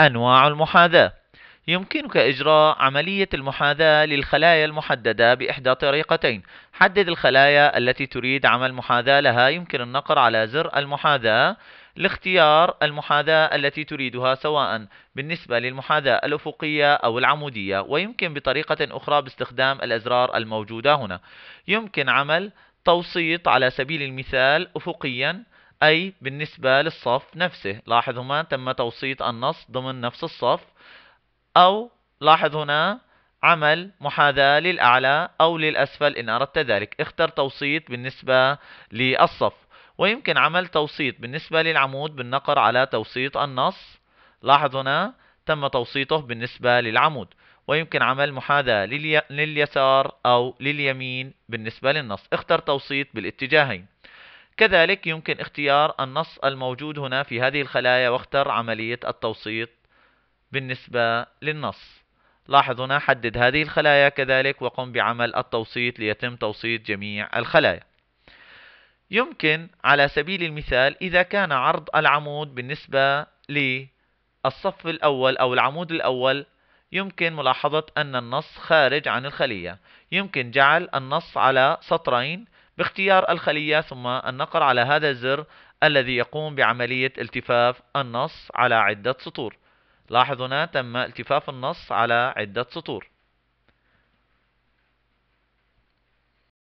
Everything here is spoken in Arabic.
أنواع المحاذاة يمكنك إجراء عملية المحاذاة للخلايا المحددة بإحدى طريقتين حدد الخلايا التي تريد عمل محاذاة لها يمكن النقر على زر المحاذاة لاختيار المحاذاة التي تريدها سواء بالنسبة للمحاذاة الأفقية أو العمودية ويمكن بطريقة أخرى باستخدام الأزرار الموجودة هنا يمكن عمل توسيط على سبيل المثال أفقيا أي بالنسبة للصف نفسه لاحظ هنا تم توسيط النص ضمن نفس الصف أو لاحظ هنا عمل محاذاة للأعلى أو للأسفل إن أردت ذلك اختر توسيط بالنسبة للصف ويمكن عمل توسيط بالنسبة للعمود بالنقر على توسيط النص لاحظ هنا تم توسيطه بالنسبة للعمود ويمكن عمل محاذاة لليسار أو لليمين بالنسبة للنص اختر توسيط بالاتجاهين كذلك يمكن اختيار النص الموجود هنا في هذه الخلايا واختر عملية التوسيط بالنسبة للنص لاحظ هنا حدد هذه الخلايا كذلك وقم بعمل التوسيط ليتم توسيط جميع الخلايا يمكن على سبيل المثال إذا كان عرض العمود بالنسبة للصف الأول أو العمود الأول يمكن ملاحظة أن النص خارج عن الخلية يمكن جعل النص على سطرين باختيار الخلية ثم النقر على هذا الزر الذي يقوم بعملية التفاف النص على عدة سطور لاحظ هنا تم التفاف النص على عدة سطور